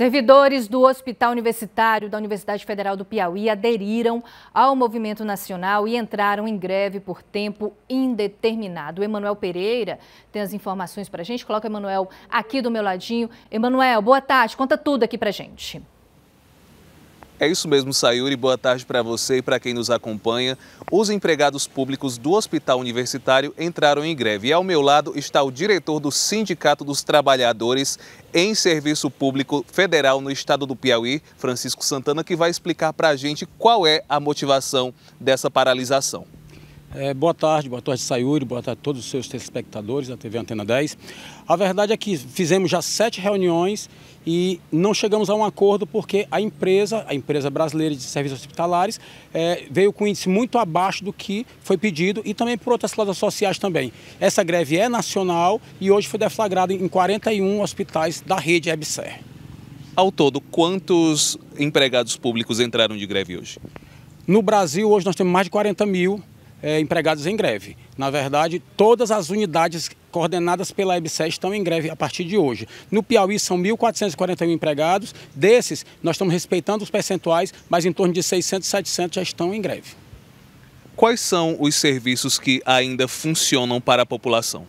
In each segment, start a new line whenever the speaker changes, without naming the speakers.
Servidores do Hospital Universitário da Universidade Federal do Piauí aderiram ao movimento nacional e entraram em greve por tempo indeterminado. Emanuel Pereira tem as informações para a gente. Coloca o Emanuel aqui do meu ladinho. Emanuel, boa tarde. Conta tudo aqui para a gente.
É isso mesmo, Sayuri. Boa tarde para você e para quem nos acompanha. Os empregados públicos do Hospital Universitário entraram em greve. E ao meu lado está o diretor do Sindicato dos Trabalhadores em Serviço Público Federal no estado do Piauí, Francisco Santana, que vai explicar para a gente qual é a motivação dessa paralisação.
É, boa tarde, boa tarde Sayuri, boa tarde a todos os seus telespectadores da TV Antena 10. A verdade é que fizemos já sete reuniões e não chegamos a um acordo porque a empresa, a empresa brasileira de serviços hospitalares, é, veio com índice muito abaixo do que foi pedido e também por outras causas sociais também. Essa greve é nacional e hoje foi deflagrada em 41 hospitais da rede EBSER.
Ao todo, quantos empregados públicos entraram de greve hoje?
No Brasil, hoje nós temos mais de 40 mil é, empregados em greve. Na verdade, todas as unidades coordenadas pela EBSER estão em greve a partir de hoje. No Piauí são 1.441 empregados, desses nós estamos respeitando os percentuais, mas em torno de 600, 700 já estão em greve.
Quais são os serviços que ainda funcionam para a população?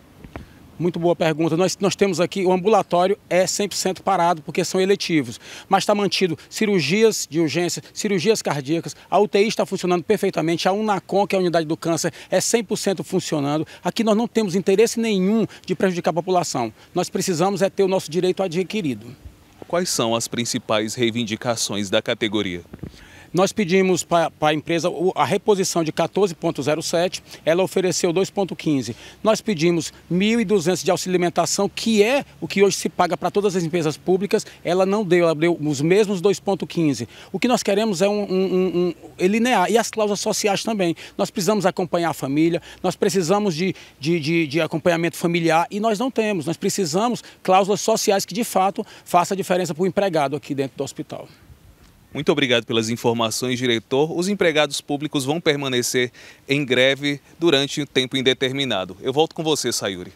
Muito boa pergunta. Nós, nós temos aqui, o ambulatório é 100% parado, porque são eletivos, mas está mantido cirurgias de urgência, cirurgias cardíacas, a UTI está funcionando perfeitamente, a UNACOM, que é a unidade do câncer, é 100% funcionando. Aqui nós não temos interesse nenhum de prejudicar a população. Nós precisamos é ter o nosso direito adquirido. Quais são
as principais reivindicações da categoria?
Nós pedimos para a empresa a reposição de 14,07, ela ofereceu 2,15. Nós pedimos 1.200 de auxílio alimentação, que é o que hoje se paga para todas as empresas públicas, ela não deu, ela deu os mesmos 2,15. O que nós queremos é um, um, um, linear e as cláusulas sociais também. Nós precisamos acompanhar a família, nós precisamos de, de, de, de acompanhamento familiar e nós não temos, nós precisamos cláusulas sociais que de fato faça a diferença para o empregado aqui dentro do hospital.
Muito obrigado pelas informações, diretor. Os empregados públicos vão permanecer em greve durante um tempo indeterminado. Eu volto com você, Sayuri.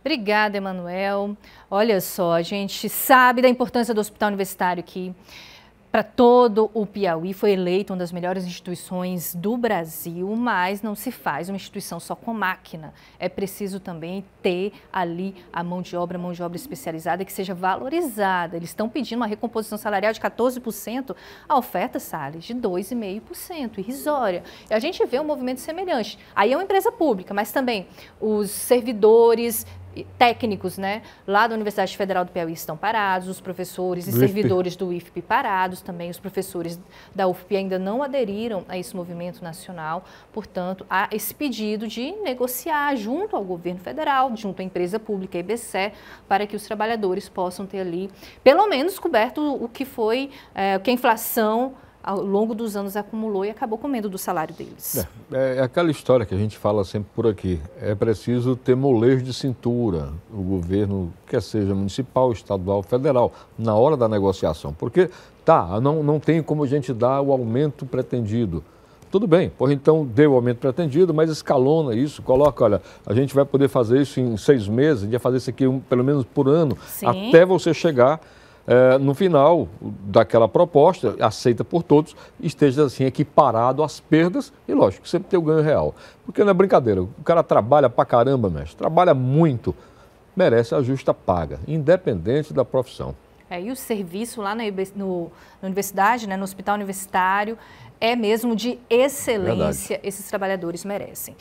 Obrigada, Emanuel. Olha só, a gente sabe da importância do hospital universitário aqui para todo o Piauí. Foi eleita uma das melhores instituições do Brasil, mas não se faz uma instituição só com máquina. É preciso também ter ali a mão de obra, mão de obra especializada que seja valorizada. Eles estão pedindo uma recomposição salarial de 14%, a oferta, Salles, de 2,5%, irrisória. E a gente vê um movimento semelhante. Aí é uma empresa pública, mas também os servidores técnicos, né, lá da Universidade Federal do Piauí estão parados, os professores e do servidores IFP. do IFP parados também, os professores da UFP ainda não aderiram a esse movimento nacional, portanto, há esse pedido de negociar junto ao governo federal, junto à empresa pública IBC, para que os trabalhadores possam ter ali, pelo menos, coberto o que foi, é, que a inflação ao longo dos anos acumulou e acabou comendo do salário deles.
É, é, é, aquela história que a gente fala sempre por aqui. É preciso ter molejo de cintura, o governo, quer seja municipal, estadual, federal, na hora da negociação. Porque, tá, não, não tem como a gente dar o aumento pretendido. Tudo bem, pois então dê o aumento pretendido, mas escalona isso, coloca, olha, a gente vai poder fazer isso em seis meses, a gente vai fazer isso aqui um, pelo menos por ano, Sim. até você chegar é, no final daquela proposta, aceita por todos, esteja assim equiparado às perdas e, lógico, sempre ter o ganho real. Porque não é brincadeira, o cara trabalha pra caramba, mestre, trabalha muito, merece a justa paga, independente da profissão.
É, e o serviço lá na, no, na universidade, né, no hospital universitário, é mesmo de excelência, Verdade. esses trabalhadores merecem.